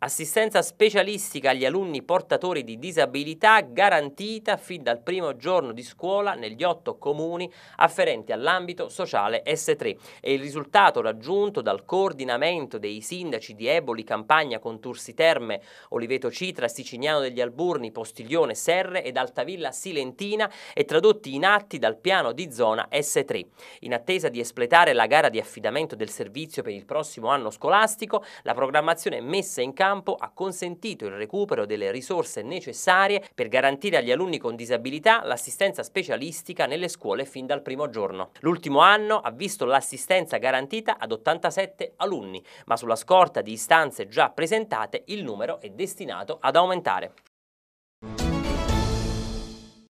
Assistenza specialistica agli alunni portatori di disabilità garantita fin dal primo giorno di scuola negli otto comuni afferenti all'ambito sociale S3. e il risultato raggiunto dal coordinamento dei sindaci di Eboli, Campagna, Contursi Terme, Oliveto Citra, Sicignano degli Alburni, Postiglione, Serre ed Altavilla Silentina e tradotti in atti dal piano di zona S3. In attesa di espletare la gara di affidamento del servizio per il prossimo anno scolastico, la programmazione messa in campo campo ha consentito il recupero delle risorse necessarie per garantire agli alunni con disabilità l'assistenza specialistica nelle scuole fin dal primo giorno. L'ultimo anno ha visto l'assistenza garantita ad 87 alunni, ma sulla scorta di istanze già presentate il numero è destinato ad aumentare.